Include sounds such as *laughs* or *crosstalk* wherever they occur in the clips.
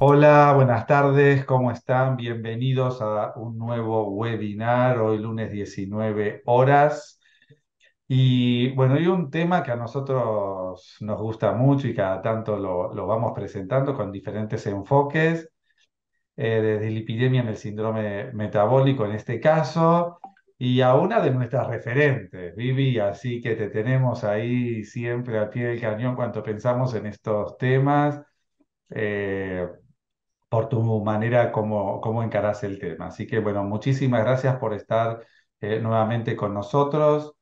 Hola, buenas tardes, ¿cómo están? Bienvenidos a un nuevo webinar, hoy lunes 19 horas. Y bueno, hay un tema que a nosotros nos gusta mucho y cada tanto lo, vamos presentando con diferentes enfoques, eh, desde la epidemia en el síndrome metabólico en este caso, y a una de nuestras referentes, Vivi, así que te tenemos ahí siempre al pie del cañón cuando pensamos en estos temas, eh, por tu manera como, como encarás el tema. Así que bueno, muchísimas gracias por estar eh, nuevamente con nosotros.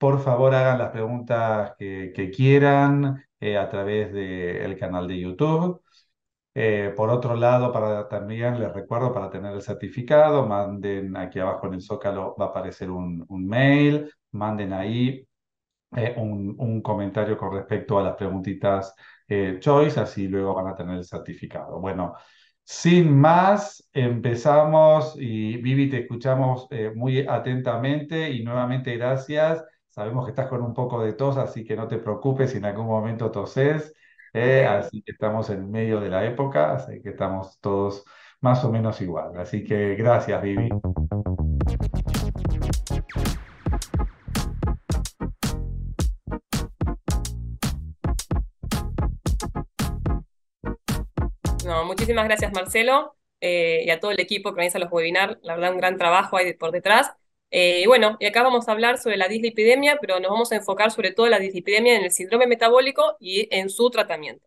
Por favor, hagan las preguntas que, quieran eh, a través del canal de YouTube. Eh, por otro lado, para, también les recuerdo, para tener el certificado, manden aquí abajo en el zócalo, va a aparecer un, mail, manden ahí eh, un, comentario con respecto a las preguntitas choice, así luego van a tener el certificado. Bueno, sin más, empezamos y Vivi, te escuchamos muy atentamente y nuevamente gracias. Sabemos que estás con un poco de tos, así que no te preocupes si en algún momento toses. Eh, así que estamos en medio de la época, así que estamos todos más o menos igual. Así que gracias, Vivi. muchísimas gracias, Marcelo, eh, y a todo el equipo que organiza los webinars. La verdad, un gran trabajo hay por detrás. Eh, bueno, y acá vamos a hablar sobre la dislipidemia, pero nos vamos a enfocar sobre todo en la dislipidemia en el síndrome metabólico y en su tratamiento.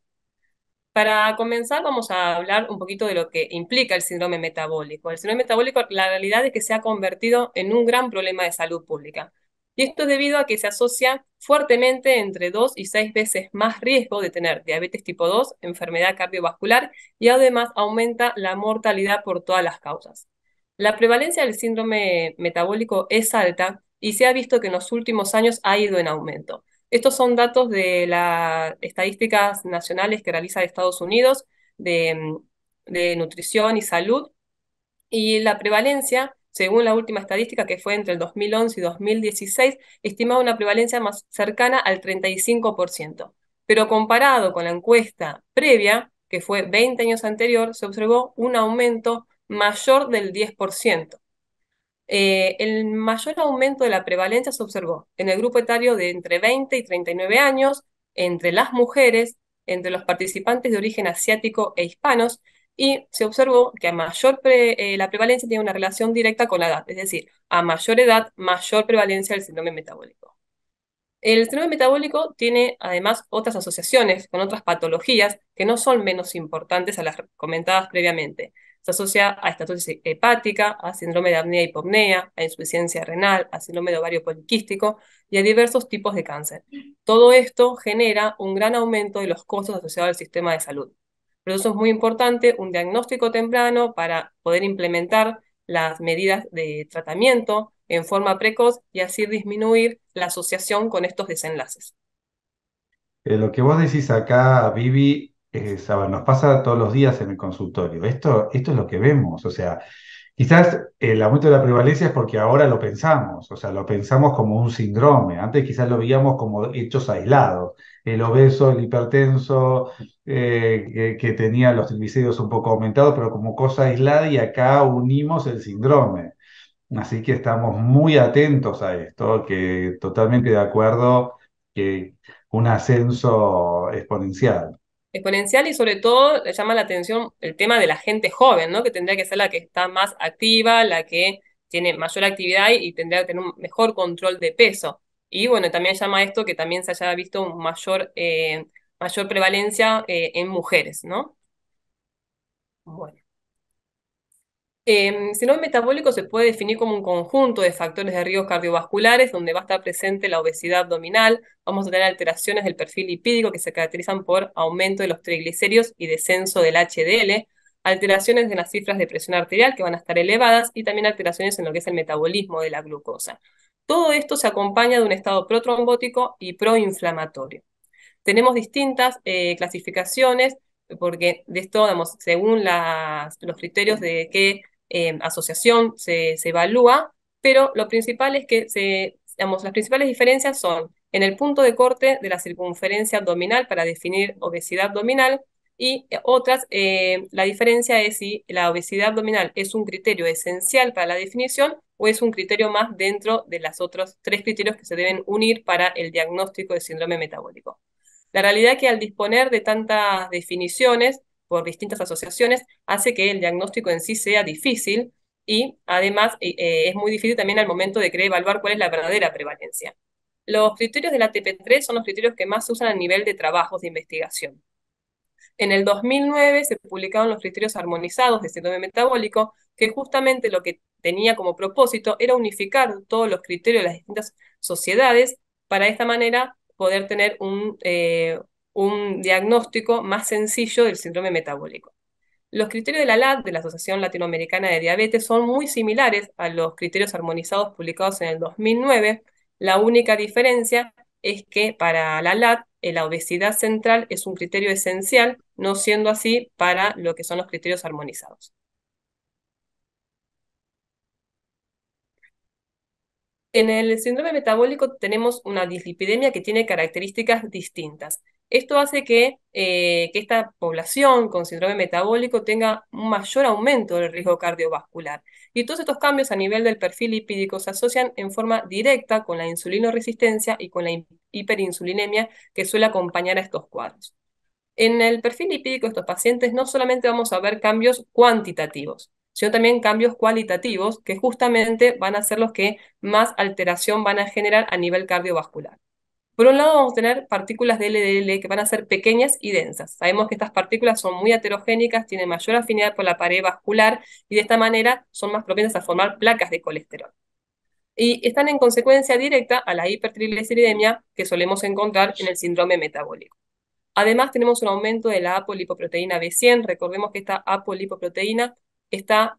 Para comenzar, vamos a hablar un poquito de lo que implica el síndrome metabólico. El síndrome metabólico, la realidad es que se ha convertido en un gran problema de salud pública. Y esto es debido a que se asocia fuertemente entre dos y seis veces más riesgo de tener diabetes tipo 2, enfermedad cardiovascular y además aumenta la mortalidad por todas las causas. La prevalencia del síndrome metabólico es alta y se ha visto que en los últimos años ha ido en aumento. Estos son datos de las estadísticas nacionales que realiza Estados Unidos mm, de, nutrición y salud. Y la prevalencia, según la última estadística que fue entre el 2011 y 2016, estimaba una prevalencia más cercana al 35%. Pero comparado con la encuesta previa, que fue 20 años anterior, se observó un aumento mayor del 10%. Eh, el mayor aumento de la prevalencia se observó en el grupo etario de entre 20 y 39 años, entre las mujeres, entre los participantes de origen asiático e hispanos, y se observó que a mayor eh, la prevalencia tiene una relación directa con la edad, es decir, a mayor edad, mayor prevalencia del síndrome metabólico. El síndrome metabólico tiene además otras asociaciones con otras patologías que no son menos importantes a las comentadas previamente, se asocia a estatosis hepática, a síndrome de apnea hipopnea, a insuficiencia renal, a síndrome de ovario poliquístico y a diversos tipos de cáncer. Todo esto genera un gran aumento de los costos asociados al sistema de salud. Por eso es muy importante un diagnóstico temprano para poder implementar las medidas de tratamiento en forma precoz y así disminuir la asociación con estos desenlaces. Eh, lo que vos decís acá, Vivi, eh, nos pasa todos los días en el consultorio. Esto, esto es lo que vemos. O sea, quizás el eh, aumento de la prevalencia es porque ahora lo pensamos. O sea, lo pensamos como un síndrome. Antes quizás lo veíamos como hechos aislados. El obeso, el hipertenso, eh, que, tenía los triglicéridos un poco aumentados, pero como cosa aislada y acá unimos el síndrome. Así que estamos muy atentos a esto, que totalmente de acuerdo que un ascenso exponencial exponencial y sobre todo le llama la atención el tema de la gente joven, ¿no? Que tendría que ser la que está más activa, la que tiene mayor actividad y, tendría que tener un mejor control de peso. Y bueno, también llama esto que también se haya visto mayor, eh, mayor prevalencia eh, en mujeres, ¿no? Bueno. Em, no es metabólico se puede definir como un conjunto de factores de riesgo cardiovasculares donde va a estar presente la obesidad abdominal, vamos a tener alteraciones del perfil lipídico que se caracterizan por aumento de los triglicéridos y descenso del HDL, alteraciones en las cifras de presión arterial que van a estar elevadas y también alteraciones en lo que es el metabolismo de la glucosa. Todo esto se acompaña de un estado protrombótico y proinflamatorio. Tenemos distintas eh, clasificaciones porque de esto, según los criterios de qué asociación se, evalúa, pero lo principal es que digamos, las principales diferencias son en el punto de corte de la circunferencia abdominal para definir obesidad abdominal y eh, otras, eh, la diferencia es si la obesidad abdominal es un criterio esencial para la definición o es un criterio más dentro de los otros tres criterios que se deben unir para el diagnóstico de síndrome metabólico. La realidad es que al disponer de tantas definiciones, por distintas asociaciones hace que el diagnóstico en sí sea difícil y además eh, es muy difícil también al momento de querer evaluar cuál es la verdadera prevalencia. Los criterios de la TP3 son los criterios que más se usan a nivel de trabajos de investigación. En el 2009 se publicaron los criterios armonizados de síndrome metabólico, que justamente lo que tenía como propósito era unificar todos los criterios de las distintas sociedades para de esta manera poder tener un, eh, un diagnóstico más sencillo del síndrome metabólico. Los criterios de la LAT, de la Asociación Latinoamericana de Diabetes, son muy similares a los criterios armonizados publicados en el 2009. La única diferencia es que para la LAT, la obesidad central es un criterio esencial, no siendo así para lo que son los criterios armonizados. En el síndrome metabólico tenemos una dislipidemia que tiene características distintas. Esto hace eh, que, esta población con síndrome metabólico tenga un mayor aumento del riesgo cardiovascular. Y todos estos cambios a nivel del perfil lipídico se asocian en forma directa con la insulinoresistencia y con la hiperinsulinemia que suele acompañar a estos cuadros. En el perfil lipídico de estos pacientes no solamente vamos a ver cambios cuantitativos, sino también cambios cualitativos que justamente van a ser los que más alteración van a generar a nivel cardiovascular. Por un lado vamos a tener partículas de LDL que van a ser pequeñas y densas. Sabemos que estas partículas son muy heterogénicas, tienen mayor afinidad por la pared vascular y de esta manera son más propensas a formar placas de colesterol. Y están en consecuencia directa a la hipertrigliceridemia que solemos encontrar en el síndrome metabólico. Además tenemos un aumento de la apolipoproteína B100. Recordemos que esta apolipoproteína está,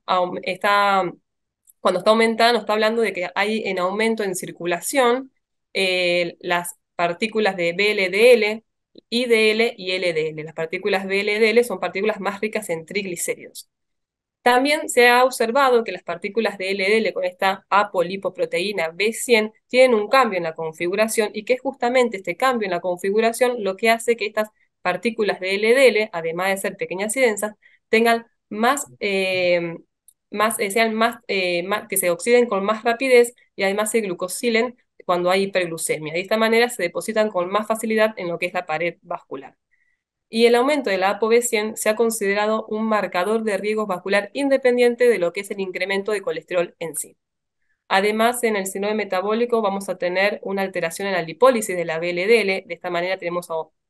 cuando está aumentada, nos está hablando de que hay en aumento en circulación eh, las partículas de BLDL, IDL y LDL. Las partículas BLDL son partículas más ricas en triglicéridos. También se ha observado que las partículas de LDL con esta apolipoproteína B100 tienen un cambio en la configuración y que es justamente este cambio en la configuración lo que hace que estas partículas de LDL, además de ser pequeñas y densas, tengan más, eh, más eh, sean eh, más, que se oxiden con más rapidez y además se glucosilen cuando hay hiperglucemia. De esta manera se depositan con más facilidad en lo que es la pared vascular. Y el aumento de la ApoB100 se ha considerado un marcador de riesgo vascular independiente de lo que es el incremento de colesterol en sí. Además, en el síndrome metabólico vamos a tener una alteración en la lipólisis de la BLDL. De esta manera tenemos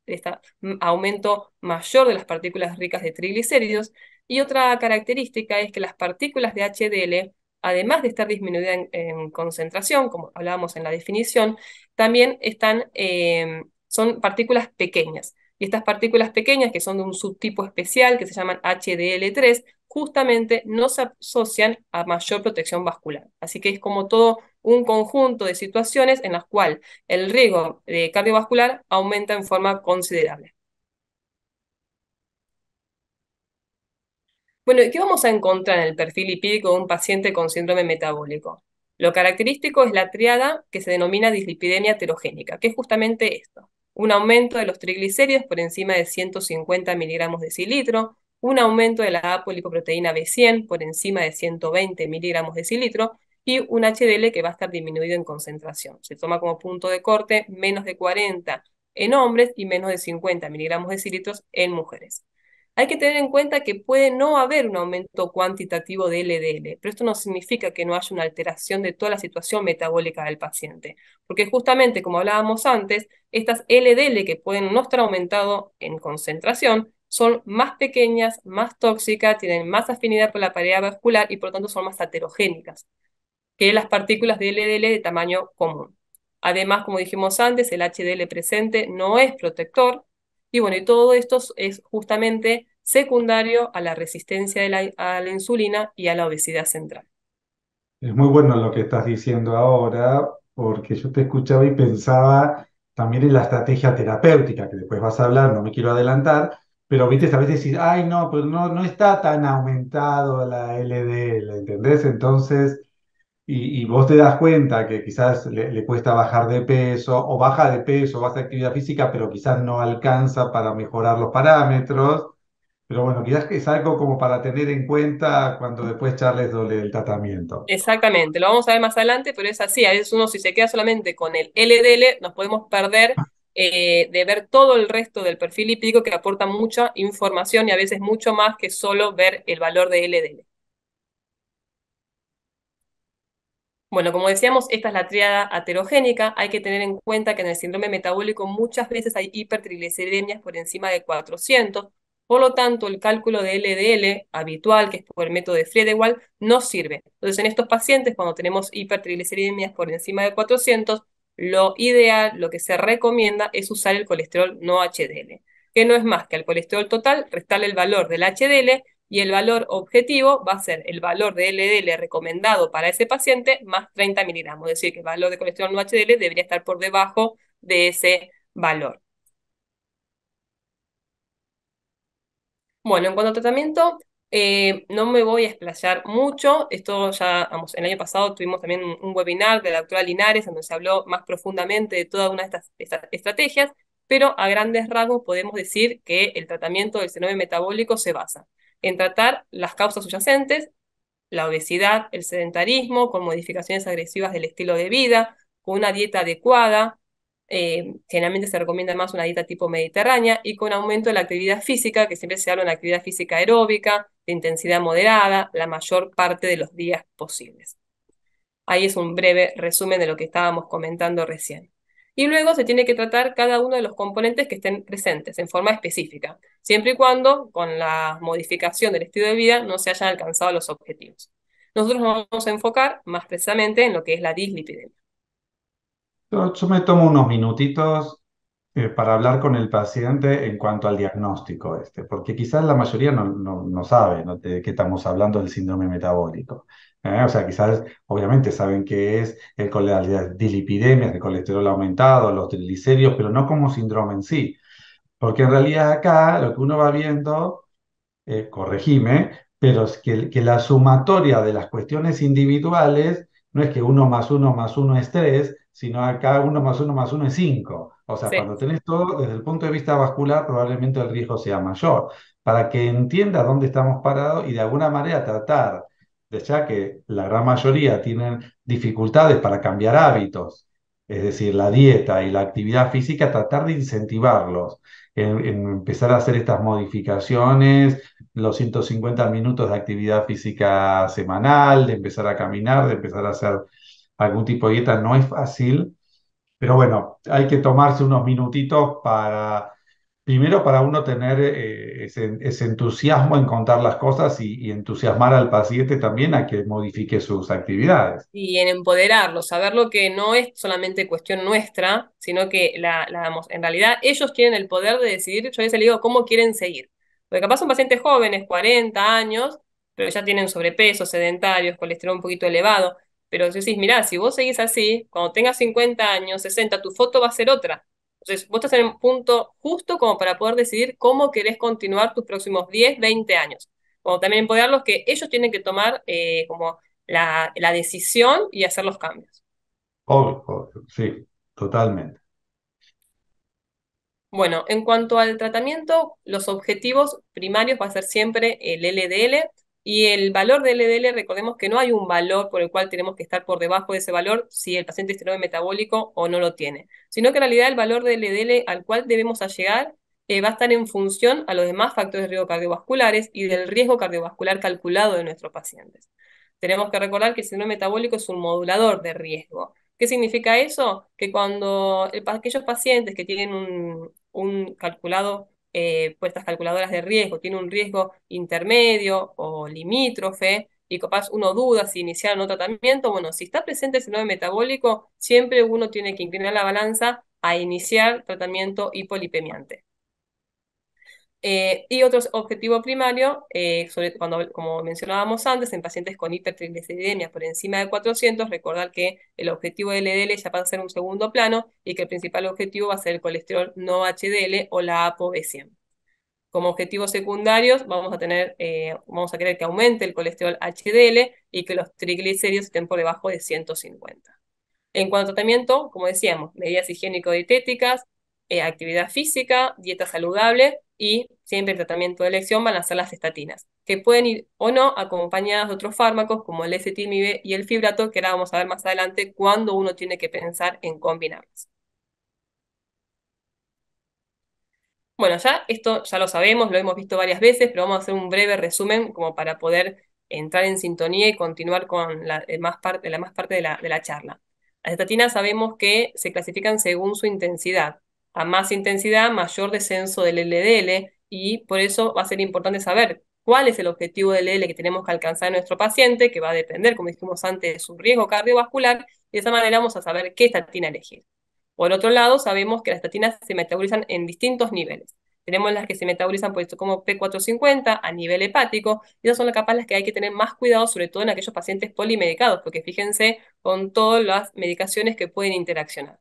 este aumento mayor de las partículas ricas de triglicéridos. Y otra característica es que las partículas de HDL además de estar disminuida en, concentración, como hablábamos en la definición, también están, em, son partículas pequeñas. Y estas partículas pequeñas, que son de un subtipo especial, que se llaman HDL3, justamente no se asocian a mayor protección vascular. Así que es como todo un conjunto de situaciones en las cuales el riesgo cardiovascular aumenta en forma considerable. Bueno, qué vamos a encontrar en el perfil lipídico de un paciente con síndrome metabólico? Lo característico es la triada que se denomina dislipidemia heterogénica, que es justamente esto. Un aumento de los triglicéridos por encima de 150 miligramos de cilitro, un aumento de la apolipoproteína B100 por encima de 120 miligramos de cilitro y un HDL que va a estar disminuido en concentración. Se toma como punto de corte menos de 40 en hombres y menos de 50 miligramos de cilitros en mujeres. Hay que tener en cuenta que puede no haber un aumento cuantitativo de LDL, pero esto no significa que no haya una alteración de toda la situación metabólica del paciente, porque justamente, como hablábamos antes, estas LDL que pueden no estar aumentado en concentración son más pequeñas, más tóxicas, tienen más afinidad con la pared vascular y por lo tanto son más heterogénicas que las partículas de LDL de tamaño común. Además, como dijimos antes, el HDL presente no es protector, y bueno, todo esto es justamente secundario a la resistencia a la insulina y a la obesidad central. Es muy bueno lo que estás diciendo ahora, porque yo te escuchaba y pensaba también en la estrategia terapéutica, que después vas a hablar, no me quiero adelantar, pero viste, a veces decís, ay, no, pero no, no está tan aumentado la LDL, ¿entendés? Entonces, y, vos te das cuenta que quizás le, cuesta bajar de peso o baja de peso o hace actividad física, pero quizás no alcanza para mejorar los parámetros. Pero bueno, quizás es algo como para tener en cuenta cuando después charles doble el tratamiento. Exactamente, lo vamos a ver más adelante, pero es así. A veces uno si se queda solamente con el LDL, nos podemos perder eh, de ver todo el resto del perfil lipídico que aporta mucha información y a veces mucho más que solo ver el valor de LDL. Bueno, como decíamos, esta es la triada aterogénica. Hay que tener en cuenta que en el síndrome metabólico muchas veces hay hipertrigliceridemias por encima de 400. Por lo tanto, el cálculo de LDL habitual, que es por el método de Friedewald, no sirve. Entonces, en estos pacientes, cuando tenemos hipertrigliceridemias por encima de 400, lo ideal, lo que se recomienda es usar el colesterol no HDL, que no es más que al colesterol total restarle el valor del HDL y el valor objetivo va a ser el valor de LDL recomendado para ese paciente más 30 miligramos, es decir, que el valor de colesterol no HDL debería estar por debajo de ese valor. Bueno, en cuanto a tratamiento, eh, no me voy a explayar mucho. Esto ya, vamos, el año pasado tuvimos también un, webinar de la doctora Linares, donde se habló más profundamente de todas una de estas, estrategias, pero a grandes rasgos podemos decir que el tratamiento del síndrome metabólico se basa en tratar las causas subyacentes, la obesidad, el sedentarismo, con modificaciones agresivas del estilo de vida, con una dieta adecuada, eh, generalmente se recomienda más una dieta tipo mediterránea y con aumento de la actividad física, que siempre se habla de una actividad física aeróbica, de intensidad moderada, la mayor parte de los días posibles. Ahí es un breve resumen de lo que estábamos comentando recién y luego se tiene que tratar cada uno de los componentes que estén presentes en forma específica, siempre y cuando con la modificación del estilo de vida no se hayan alcanzado los objetivos. Nosotros nos vamos a enfocar más precisamente en lo que es la dislipidemia. Yo, me tomo unos minutitos eh, para hablar con el paciente en cuanto al diagnóstico este, porque quizás la mayoría no, sabe de qué estamos hablando del síndrome metabólico. ¿eh? O sea, quizás, obviamente, saben que es el las dilipidemias, el colesterol aumentado, los triglicéridos, pero no como síndrome en sí. Porque en realidad acá lo que uno va viendo, eh, corregime, pero es que, la sumatoria de las cuestiones individuales no es que uno más uno más uno es tres, sino acá uno más uno más uno es cinco. O sea, cuando tenés todo desde el punto de vista vascular, probablemente el riesgo sea mayor. Para que entiendas dónde estamos parados y de alguna manera tratar ya que la gran mayoría tienen dificultades para cambiar hábitos, es decir, la dieta y la actividad física, tratar de incentivarlos en, empezar a hacer estas modificaciones, los 150 minutos de actividad física semanal, de empezar a caminar, de empezar a hacer algún tipo de dieta, no es fácil, pero bueno, hay que tomarse unos minutitos para Primero para uno tener eh, ese, entusiasmo en contar las cosas y, entusiasmar al paciente también a que modifique sus actividades. Y en empoderarlo, saber lo que no es solamente cuestión nuestra, sino que la, en realidad ellos tienen el poder de decidir, yo a veces digo, cómo quieren seguir. Porque capaz son pacientes jóvenes, 40 años, pero ya tienen sobrepeso, sedentarios, colesterol un poquito elevado. Pero si decís, mirá, si vos seguís así, cuando tengas 50 años, 60, tu foto va a ser otra entonces, vos estás en un punto justo como para poder decidir cómo querés continuar tus próximos 10, 20 años. Como también empoderarlos que ellos tienen que tomar eh, como la, decisión y hacer los cambios. Obvio, sí, totalmente. Bueno, en cuanto al tratamiento, los objetivos primarios va a ser siempre el LDL, y el valor del LDL, recordemos que no hay un valor por el cual tenemos que estar por debajo de ese valor si el paciente este es tiene metabólico o no lo tiene, sino que en realidad el valor del LDL al cual debemos llegar eh, va a estar en función a los demás factores de riesgo cardiovasculares y del riesgo cardiovascular calculado de nuestros pacientes. Tenemos que recordar que el síndrome metabólico es un modulador de riesgo. ¿Qué significa eso? Que cuando aquellos pacientes que tienen un, un calculado eh, puestas calculadoras de riesgo tiene un riesgo intermedio o limítrofe, y capaz uno duda si iniciar o no tratamiento, bueno, si está presente el síndrome metabólico, siempre uno tiene que inclinar la balanza a iniciar tratamiento hipolipemiante. Eh, y otro objetivo primario, eh, cuando, como mencionábamos antes, en pacientes con hipertrigliceridemia por encima de 400, recordar que el objetivo de e LDL ya va a ser un segundo plano y que el principal objetivo va a ser el colesterol no HDL o la b 100 e Como objetivos secundarios vamos a tener, eh, vamos a querer que aumente el colesterol HDL y que los triglicéridos estén por debajo de 150. En cuanto a tratamiento, como decíamos, medidas higiénico-dietéticas, actividad física, dieta saludable y siempre el tratamiento de elección van a ser las estatinas, que pueden ir o no acompañadas de otros fármacos como el s y el fibrato, que ahora vamos a ver más adelante cuando uno tiene que pensar en combinarlas. Bueno, ya esto ya lo sabemos, lo hemos visto varias veces, pero vamos a hacer un breve resumen como para poder entrar en sintonía y continuar con la eh, más parte, la más parte de la charla. Las estatinas sabemos que se clasifican según su intensidad a más intensidad, mayor descenso del LDL y por eso va a ser importante saber cuál es el objetivo del LDL que tenemos que alcanzar en nuestro paciente, que va a depender, como dijimos antes, de su riesgo cardiovascular, y de esa manera vamos a saber qué estatina elegir. Por otro lado, sabemos que las estatinas se metabolizan en distintos niveles. Tenemos las que se metabolizan por pues, como P450 a nivel hepático, y esas son las capas las que hay que tener más cuidado, sobre todo en aquellos pacientes polimedicados, porque fíjense con todas las medicaciones que pueden interaccionar.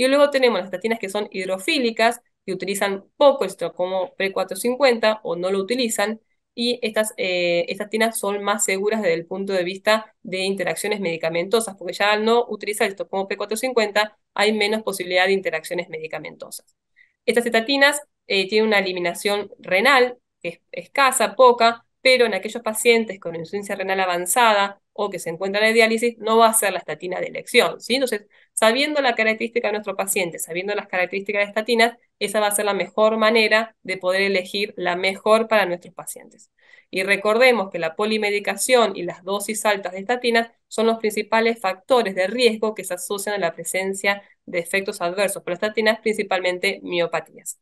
Y luego tenemos las estatinas que son hidrofílicas, y utilizan poco esto como p 450 o no lo utilizan, y estas eh, estatinas son más seguras desde el punto de vista de interacciones medicamentosas, porque ya al no utilizar esto como P450 hay menos posibilidad de interacciones medicamentosas. Estas estatinas eh, tienen una eliminación renal que es escasa, poca, pero en aquellos pacientes con insuficiencia renal avanzada o que se encuentra en diálisis no va a ser la estatina de elección. ¿sí? Entonces, sabiendo la característica de nuestro paciente, sabiendo las características de estatinas, esa va a ser la mejor manera de poder elegir la mejor para nuestros pacientes. Y recordemos que la polimedicación y las dosis altas de estatinas son los principales factores de riesgo que se asocian a la presencia de efectos adversos por estatinas, principalmente miopatías.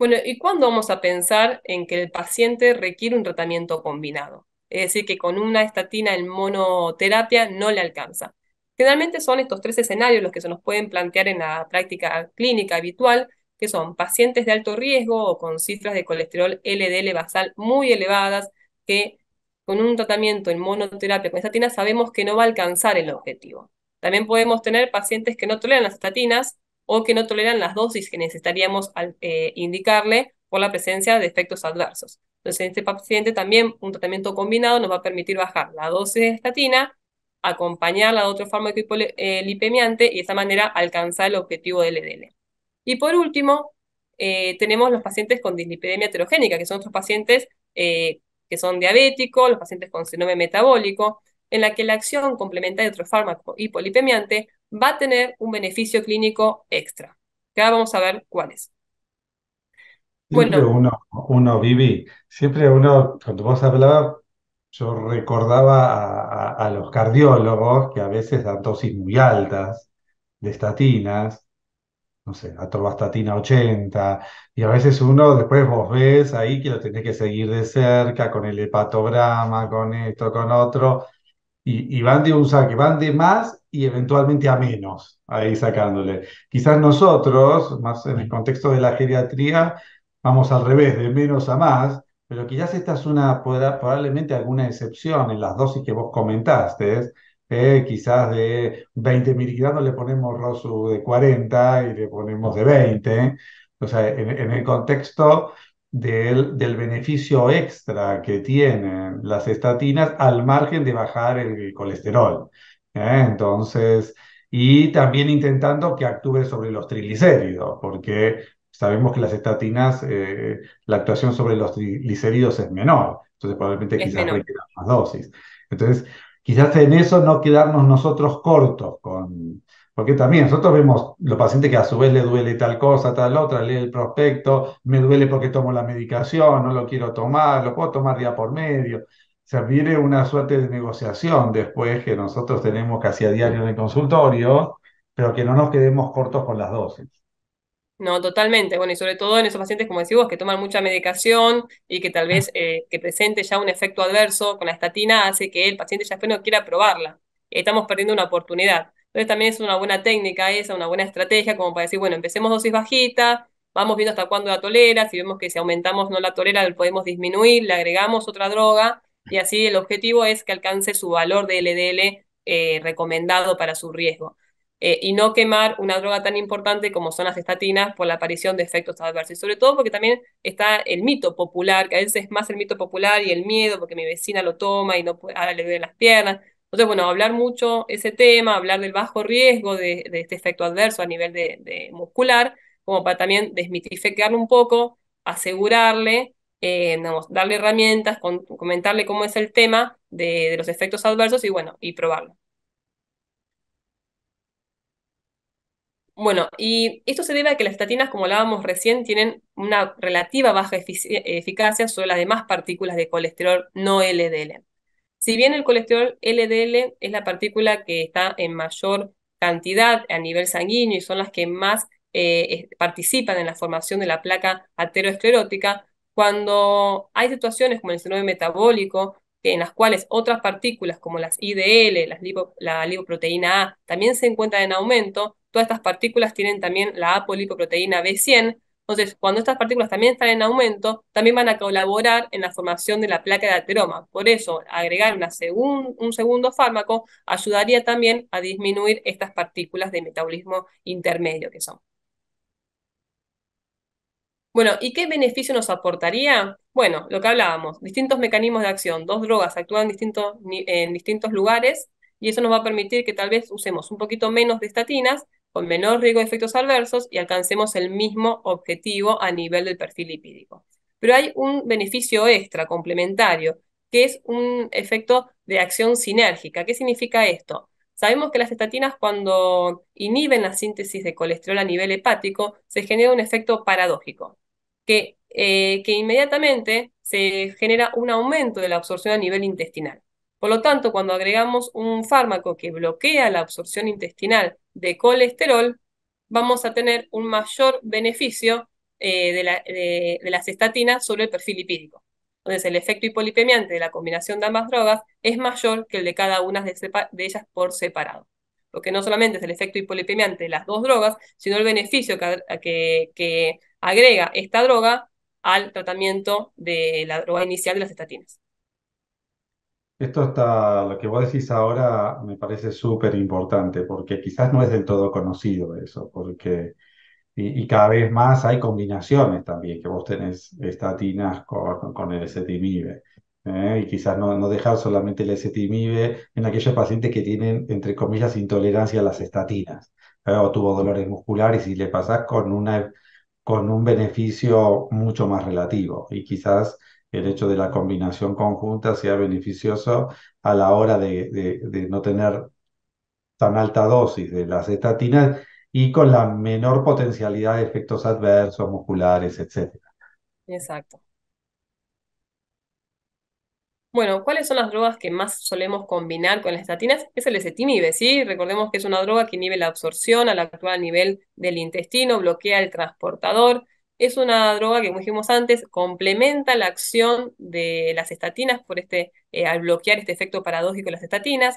Bueno, ¿y cuándo vamos a pensar en que el paciente requiere un tratamiento combinado? Es decir, que con una estatina en monoterapia no le alcanza. Generalmente son estos tres escenarios los que se nos pueden plantear en la práctica clínica habitual, que son pacientes de alto riesgo o con cifras de colesterol LDL basal muy elevadas, que con un tratamiento en monoterapia con estatina sabemos que no va a alcanzar el objetivo. También podemos tener pacientes que no toleran las estatinas, o que no toleran las dosis que necesitaríamos eh, indicarle por la presencia de efectos adversos. Entonces, en este paciente también un tratamiento combinado nos va a permitir bajar la dosis de estatina, acompañarla de otro fármaco hipolipemiante eh, y de esta manera alcanzar el objetivo del LDL. E y por último, eh, tenemos los pacientes con dislipidemia heterogénica, que son otros pacientes que son diabéticos, los pacientes con síndrome metabólico, en la que la acción complementa de otro fármaco hipolipemiante va a tener un beneficio clínico extra. vamos a ver cuál es. Siempre bueno. uno, uno, Vivi, siempre uno, cuando vos hablabas, yo recordaba a, los cardiólogos que a veces dan dosis muy altas de estatinas, no sé, atorvastatina 80, y a veces uno después vos ves ahí que lo tenés que seguir de cerca con el hepatograma, con esto, con otro, y, van de un saque, van de más y eventualmente a menos, ahí sacándole. Quizás nosotros, más en el contexto de la geriatría, vamos al revés, de menos a más, pero quizás esta es una, probablemente alguna excepción en las dosis que vos comentaste, eh, quizás de 20 miligramos le ponemos ROSU de 40 y le ponemos de 20, o sea, en el contexto del, beneficio extra que tienen las estatinas al margen de bajar el colesterol. ¿eh? Entonces, y también intentando que actúe sobre los triglicéridos, porque sabemos que las estatinas, eh, la actuación sobre los triglicéridos es menor, entonces probablemente quizás requieran más dosis. Entonces, quizás en eso no quedarnos nosotros cortos con, porque también nosotros vemos los pacientes que a su vez le duele tal cosa, tal otra, lee el prospecto, me duele porque tomo la medicación, no lo quiero tomar, lo puedo tomar día por medio. se viene una suerte de negociación después que nosotros tenemos casi a diario en el consultorio, pero que no nos quedemos cortos con las dosis. No, totalmente. Bueno, y sobre todo en esos pacientes, como decís vos, que toman mucha medicación y que tal vez eh, que presente ya un efecto adverso con la estatina hace que el paciente ya después no quiera probarla. Estamos perdiendo una oportunidad. Entonces también es una buena técnica esa, una buena estrategia como para decir, bueno, empecemos dosis bajita, vamos viendo hasta cuándo la tolera, si vemos que si aumentamos no la tolera, la podemos disminuir, le agregamos otra droga y así el objetivo es que alcance su valor de LDL eh, recomendado para su riesgo. Eh, y no quemar una droga tan importante como son las estatinas por la aparición de efectos adversos. sobre todo porque también está el mito popular, que a veces es más el mito popular y el miedo, porque mi vecina lo toma y no ahora le duelen las piernas. Entonces, bueno, hablar mucho ese tema, hablar del bajo riesgo de, este efecto adverso a nivel de, muscular, como para también desmitificarlo un poco, asegurarle, eh, darle herramientas, comentarle cómo es el tema de, los efectos adversos y bueno, y probarlo. Bueno, y esto se debe a que las estatinas, como hablábamos recién, tienen una relativa baja eficacia sobre las demás partículas de colesterol no LDL. Si bien el colesterol LDL es la partícula que está en mayor cantidad a nivel sanguíneo y son las que más eh, participan en la formación de la placa ateroesclerótica, cuando hay situaciones como el síndrome metabólico, en las cuales otras partículas como las IDL, las la lipoproteína A, también se encuentran en aumento, todas estas partículas tienen también la apolipoproteína B100, entonces, cuando estas partículas también están en aumento, también van a colaborar en la formación de la placa de ateroma. Por eso, agregar una un segundo fármaco ayudaría también a disminuir estas partículas de metabolismo intermedio que son. Bueno, ¿y qué beneficio nos aportaría? Bueno, lo que hablábamos, distintos mecanismos de acción. Dos drogas actúan en distintos lugares y eso nos va a permitir que tal vez usemos un poquito menos de estatinas con menor riesgo de efectos adversos y alcancemos el mismo objetivo a nivel del perfil lipídico. Pero hay un beneficio extra, complementario, que es un efecto de acción sinérgica. ¿Qué significa esto? Sabemos que las estatinas cuando inhiben la síntesis de colesterol a nivel hepático, se genera un efecto paradójico, que, eh, que inmediatamente se genera un aumento de la absorción a nivel intestinal. Por lo tanto, cuando agregamos un fármaco que bloquea la absorción intestinal de colesterol, vamos a tener un mayor beneficio eh, de, la, las estatinas sobre el perfil lipídico. Entonces, el efecto hipolipemiante de la combinación de ambas drogas es mayor que el de cada una de, de ellas por separado. Porque no solamente es el efecto hipolipemiante de las dos drogas, sino el beneficio que, que agrega esta droga al tratamiento de la droga inicial de las estatinas. Esto está, lo que vos decís ahora me parece súper importante, porque quizás no es del todo conocido eso, porque y, cada vez más hay combinaciones también, que vos tenés estatinas con, con el ezetimibe, ¿eh? y quizás no, no dejar solamente el ezetimibe en aquellos pacientes que tienen, entre comillas, intolerancia a las estatinas, ¿eh? o tuvo dolores musculares y le pasás con, una, con un beneficio mucho más relativo, y quizás el hecho de la combinación conjunta sea beneficioso a la hora de, no tener tan alta dosis de las estatinas y con la menor potencialidad de efectos adversos, musculares, etc. Exacto. Bueno, ¿cuáles son las drogas que más solemos combinar con las estatinas? Es el ezetimibe, ¿sí? Recordemos que es una droga que inhibe la absorción al actual a nivel del intestino, bloquea el transportador, es una droga que, como dijimos antes, complementa la acción de las estatinas por este, eh, al bloquear este efecto paradójico de las estatinas.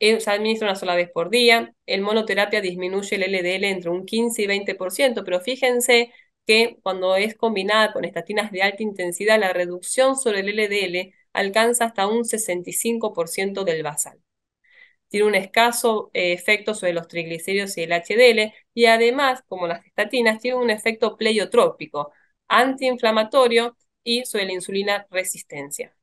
Eh, se administra una sola vez por día. El monoterapia disminuye el LDL entre un 15 y 20%, pero fíjense que cuando es combinada con estatinas de alta intensidad, la reducción sobre el LDL alcanza hasta un 65% del basal tiene un escaso eh, efecto sobre los triglicéridos y el HDL, y además, como las estatinas, tiene un efecto pleiotrópico, antiinflamatorio y sobre la insulina resistencia.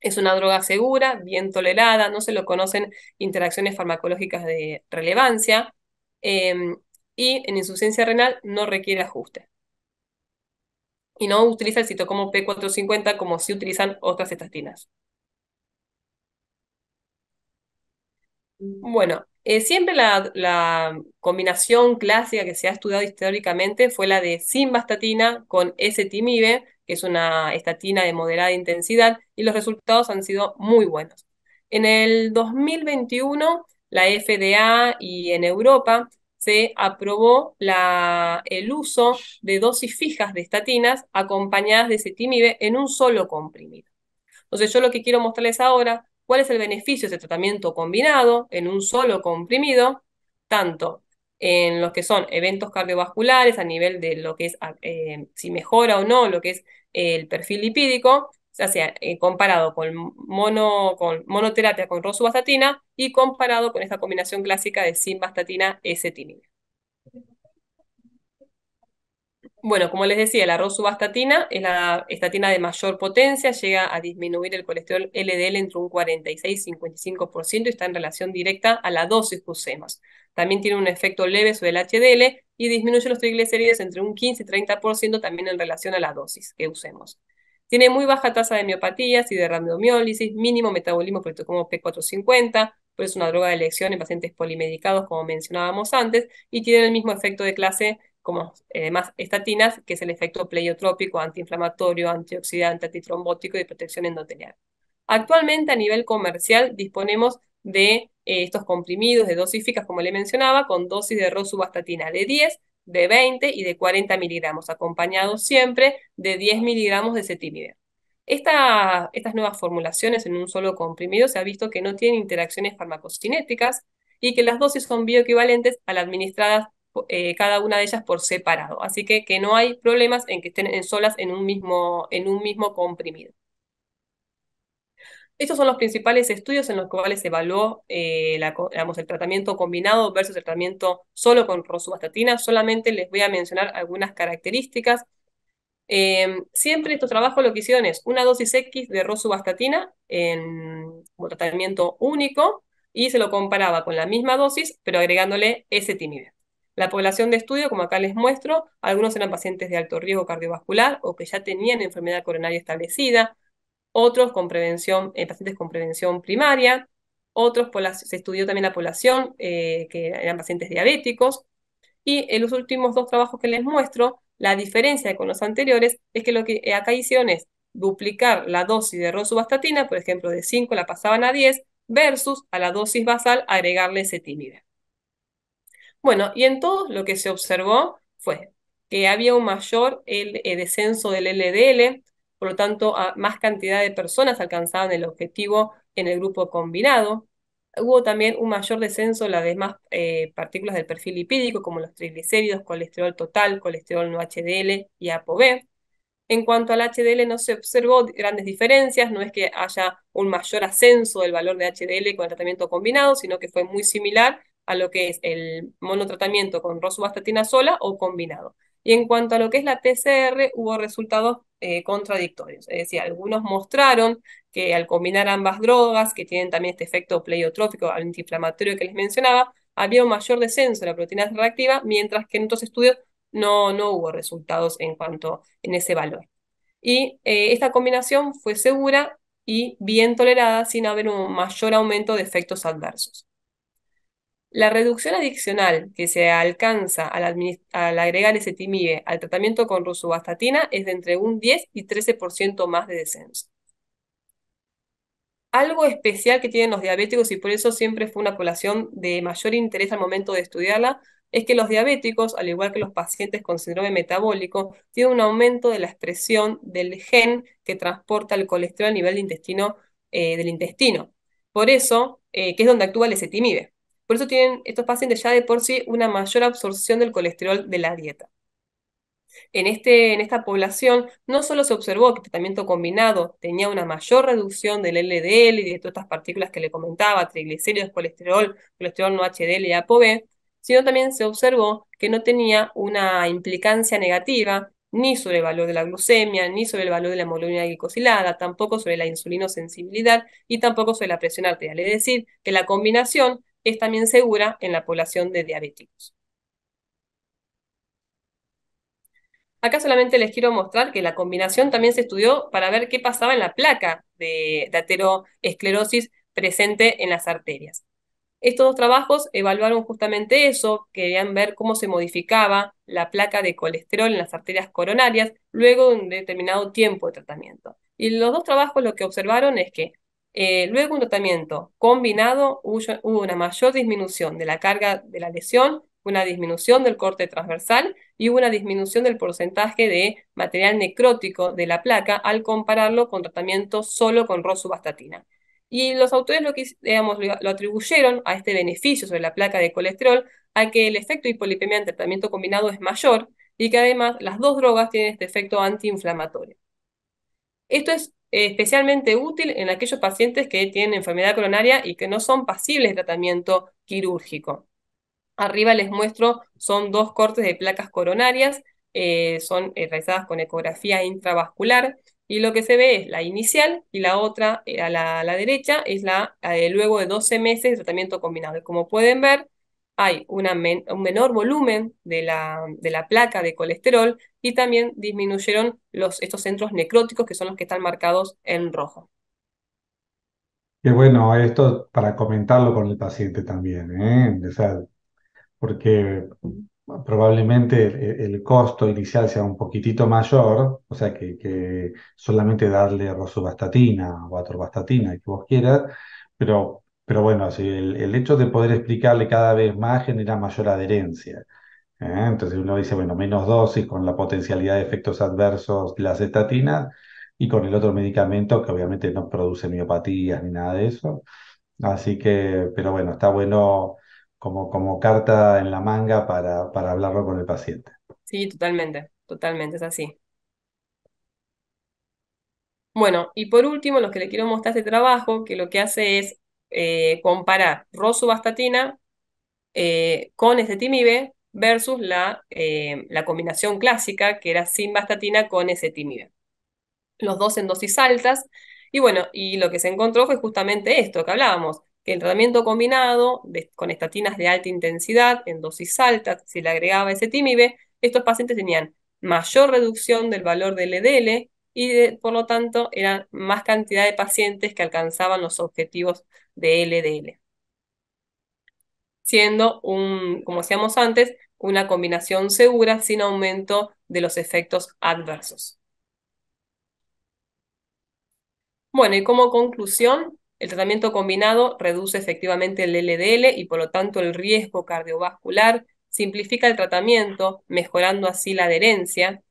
Es una droga segura, bien tolerada, no se lo conocen interacciones farmacológicas de relevancia em, y en insuficiencia renal no requiere ajuste. Y no utiliza el citocomo P450 como si utilizan otras estatinas. Bueno, eh, siempre la, combinación clásica que se ha estudiado históricamente fue la de simvastatina con s que es una estatina de moderada intensidad, y los resultados han sido muy buenos. En el 2021, la FDA y en Europa se aprobó el uso de dosis fijas de estatinas acompañadas de cetimibe en un solo comprimido. Entonces, yo lo que quiero mostrarles ahora cuál es el beneficio de ese tratamiento combinado en un solo comprimido, tanto en los que son eventos cardiovasculares a nivel de lo que es, ah, eh, si mejora o no lo que es el perfil lipídico, O sea eh, comparado con, mono, con monoterapia con rosuvastatina y comparado con esta combinación clásica de simvastatina-ezetimibe. Bueno, como les decía, el arroz subastatina es la estatina de mayor potencia, llega a disminuir el colesterol LDL entre un 46 y 55% y está en relación directa a la dosis que usemos. También tiene un efecto leve sobre el HDL y disminuye los triglicéridos entre un 15 y 30% también en relación a la dosis que usemos. Tiene muy baja tasa de miopatías y de randomiólisis, mínimo metabolismo como P450, pero es una droga de elección en pacientes polimedicados, como mencionábamos antes, y tiene el mismo efecto de clase como además eh, estatinas, que es el efecto pleiotrópico, antiinflamatorio, antioxidante, antitrombótico y protección endotelial. Actualmente a nivel comercial disponemos de eh, estos comprimidos de dosificas como le mencionaba, con dosis de rosubastatina de 10, de 20 y de 40 miligramos, acompañados siempre de 10 miligramos de cetimida estas nuevas formulaciones en un solo comprimido se ha visto que no tienen interacciones farmacocinéticas y que las dosis son bioequivalentes a las administradas eh, cada una de ellas por separado. Así que, que no hay problemas en que estén en solas en un mismo, en un mismo comprimido. Estos son los principales estudios en los cuales se evaluó eh, el tratamiento combinado versus el tratamiento solo con rosuvastatina. Solamente les voy a mencionar algunas características. Eh, siempre estos trabajos lo que hicieron es una dosis X de rosuvastatina en como tratamiento único y se lo comparaba con la misma dosis, pero agregándole ese timidez. La población de estudio, como acá les muestro, algunos eran pacientes de alto riesgo cardiovascular o que ya tenían enfermedad coronaria establecida, otros con prevención, eh, pacientes con prevención primaria, otros se estudió también la población eh, que eran pacientes diabéticos. Y en los últimos dos trabajos que les muestro, la diferencia con los anteriores es que lo que eh, acá hicieron es duplicar la dosis de rosubastatina, por ejemplo, de 5 la pasaban a 10, versus a la dosis basal agregarle cetimida. Bueno, y en todo lo que se observó fue que había un mayor el, eh, descenso del LDL, por lo tanto, más cantidad de personas alcanzaban el objetivo en el grupo combinado. Hubo también un mayor descenso de las demás eh, partículas del perfil lipídico, como los triglicéridos, colesterol total, colesterol no HDL y ApoB. En cuanto al HDL, no se observó grandes diferencias, no es que haya un mayor ascenso del valor de HDL con el tratamiento combinado, sino que fue muy similar a lo que es el monotratamiento con rosuvastatina sola o combinado. Y en cuanto a lo que es la TCR hubo resultados eh, contradictorios. Es decir, algunos mostraron que al combinar ambas drogas, que tienen también este efecto pleiotrófico antiinflamatorio que les mencionaba, había un mayor descenso de la proteína reactiva, mientras que en otros estudios no, no hubo resultados en cuanto en ese valor. Y eh, esta combinación fue segura y bien tolerada sin haber un mayor aumento de efectos adversos. La reducción adicional que se alcanza al, agregar ese al tratamiento con rosuvastatina es de entre un 10 y 13% más de descenso. Algo especial que tienen los diabéticos y por eso siempre fue una población de mayor interés al momento de estudiarla es que los diabéticos, al igual que los pacientes con síndrome metabólico, tienen un aumento de la expresión del gen que transporta el colesterol a nivel intestino, eh, del intestino. Por eso, eh, que es donde actúa el ezetimibe. Por eso tienen estos pacientes ya de por sí una mayor absorción del colesterol de la dieta. En, este, en esta población no solo se observó que el tratamiento combinado tenía una mayor reducción del LDL y de todas estas partículas que le comentaba, triglicéridos, colesterol, colesterol no HDL y ApoB, sino también se observó que no tenía una implicancia negativa ni sobre el valor de la glucemia, ni sobre el valor de la hemoglobina glicosilada, tampoco sobre la insulinosensibilidad y tampoco sobre la presión arterial. Es decir, que la combinación es también segura en la población de diabéticos. Acá solamente les quiero mostrar que la combinación también se estudió para ver qué pasaba en la placa de, ateroesclerosis presente en las arterias. Estos dos trabajos evaluaron justamente eso, querían ver cómo se modificaba la placa de colesterol en las arterias coronarias luego de un determinado tiempo de tratamiento. Y los dos trabajos lo que observaron es que eh, luego un tratamiento combinado hubo una mayor disminución de la carga de la lesión, una disminución del corte transversal y hubo una disminución del porcentaje de material necrótico de la placa al compararlo con tratamiento solo con rosubastatina. Y los autores lo, lo atribuyeron a este beneficio sobre la placa de colesterol a que el efecto hipolipemia en tratamiento combinado es mayor y que además las dos drogas tienen este efecto antiinflamatorio. Esto es especialmente útil en aquellos pacientes que tienen enfermedad coronaria y que no son pasibles de tratamiento quirúrgico. Arriba les muestro, son dos cortes de placas coronarias, eh, son eh, realizadas con ecografía intravascular, y lo que se ve es la inicial y la otra eh, a, la, derecha es la, de luego de 12 meses de tratamiento combinado. como pueden ver, hay un menor volumen de la, de la, placa de colesterol y también disminuyeron los, estos centros necróticos que son los que están marcados en rojo. Qué bueno esto para comentarlo con el paciente también, ¿eh? porque probablemente el, costo inicial sea un poquitito mayor, o sea, que, solamente darle rosubastatina o atorvastatina, que vos quieras, pero pero bueno, el, hecho de poder explicarle cada vez más genera mayor adherencia. ¿eh? Entonces uno dice, bueno, menos dosis con la potencialidad de efectos adversos de la estatinas y con el otro medicamento que obviamente no produce miopatías ni nada de eso. Así que, pero bueno, está bueno como, como carta en la manga para, para hablarlo con el paciente. Sí, totalmente, totalmente, es así. Bueno, y por último, los que le quiero mostrar este trabajo, que lo que hace es eh, comparar rosuvastatina eh, con ezetimibe versus eh, la, combinación clásica que era simvastatina con ezetimibe. Los dos en dosis altas. Y bueno, y lo que se encontró fue justamente esto que hablábamos, que el tratamiento combinado con estatinas de alta intensidad en dosis altas, si le agregaba ezetimibe, estos pacientes tenían mayor reducción del valor del LDL. E y por lo tanto eran más cantidad de pacientes que alcanzaban los objetivos de LDL, siendo un, como decíamos antes, una combinación segura sin aumento de los efectos adversos. Bueno, y como conclusión, el tratamiento combinado reduce efectivamente el LDL y por lo tanto el riesgo cardiovascular, simplifica el tratamiento, mejorando así la adherencia,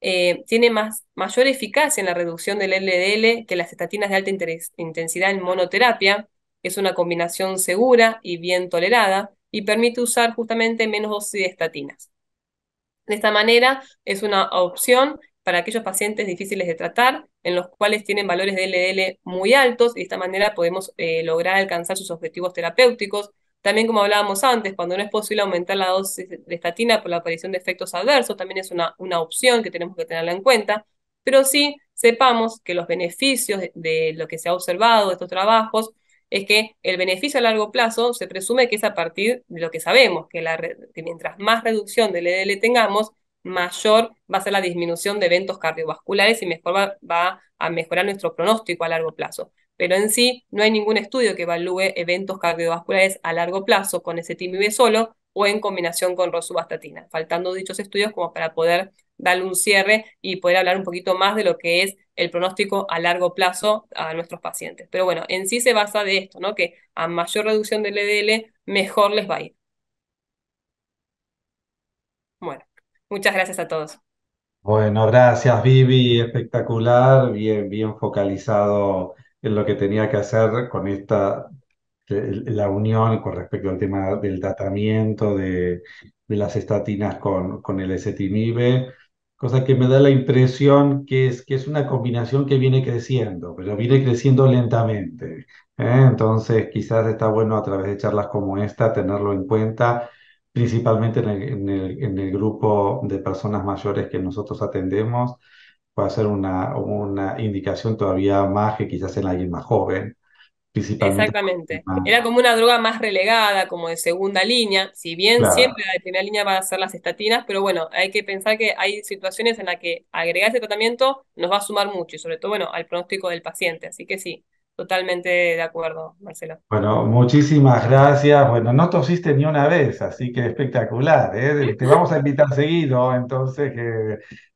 eh, tiene más, mayor eficacia en la reducción del LDL que las estatinas de alta intensidad en monoterapia. Es una combinación segura y bien tolerada y permite usar justamente menos dosis de estatinas. De esta manera, es una opción para aquellos pacientes difíciles de tratar, en los cuales tienen valores de LDL muy altos, y de esta manera podemos eh, lograr alcanzar sus objetivos terapéuticos, también como hablábamos antes, cuando no es posible aumentar la dosis de estatina por la aparición de efectos adversos, también es una, una opción que tenemos que tenerla en cuenta, pero sí sepamos que los beneficios de, lo que se ha observado de estos trabajos es que el beneficio a largo plazo se presume que es a partir de lo que sabemos, que, mientras más reducción del EDL tengamos, mayor va a ser la disminución de eventos cardiovasculares y mejor va, a mejorar nuestro pronóstico a largo plazo pero en sí no hay ningún estudio que evalúe eventos cardiovasculares a largo plazo con ezetimibe solo o en combinación con rosubastatina, faltando dichos estudios como para poder darle un cierre y poder hablar un poquito más de lo que es el pronóstico a largo plazo a nuestros pacientes. Pero bueno, en sí se basa de esto, ¿no? Que a mayor reducción del LDL, e mejor les va a ir. Bueno, muchas gracias a todos. Bueno, gracias Vivi, espectacular, bien, bien focalizado en lo que tenía que hacer con esta, eh, la unión con respecto al tema del tratamiento de, las estatinas con, con el ezetimibe, cosa que me da la impresión que es, que es una combinación que viene creciendo, pero viene creciendo lentamente. ¿eh? Entonces, quizás está bueno a través de charlas como esta tenerlo en cuenta, principalmente en el grupo de personas mayores que nosotros atendemos puede ser una, una indicación todavía más que quizás en alguien más joven. Principalmente Exactamente. Era como una droga más relegada, como de segunda línea, si bien siempre la de primera línea van a ser las estatinas, pero bueno, hay que pensar que hay situaciones en las que agregar ese tratamiento nos va a sumar mucho y sobre todo, bueno, al pronóstico del paciente, así que sí, Totalmente de acuerdo, Marcelo. Bueno, muchísimas gracias. Bueno, no tosiste ni una vez, así que espectacular. ¿eh? *laughs* Te vamos a invitar seguido, entonces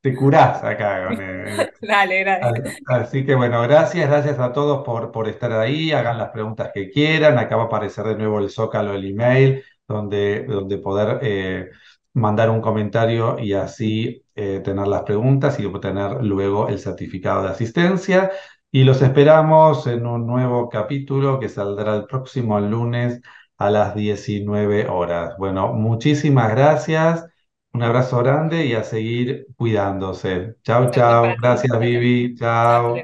te curás acá. *laughs* Dale, gracias. Así que bueno, gracias, gracias a todos por, por estar ahí. Hagan las preguntas que quieran. Acá va a aparecer de nuevo el zócalo, el email, donde, donde poder eh, mandar un comentario y así eh, tener las preguntas y obtener luego el certificado de asistencia. Y los esperamos en un nuevo capítulo que saldrá el próximo lunes a las 19 horas. Bueno, muchísimas gracias. Un abrazo grande y a seguir cuidándose. Chao, chao. Gracias, Vivi. Chao.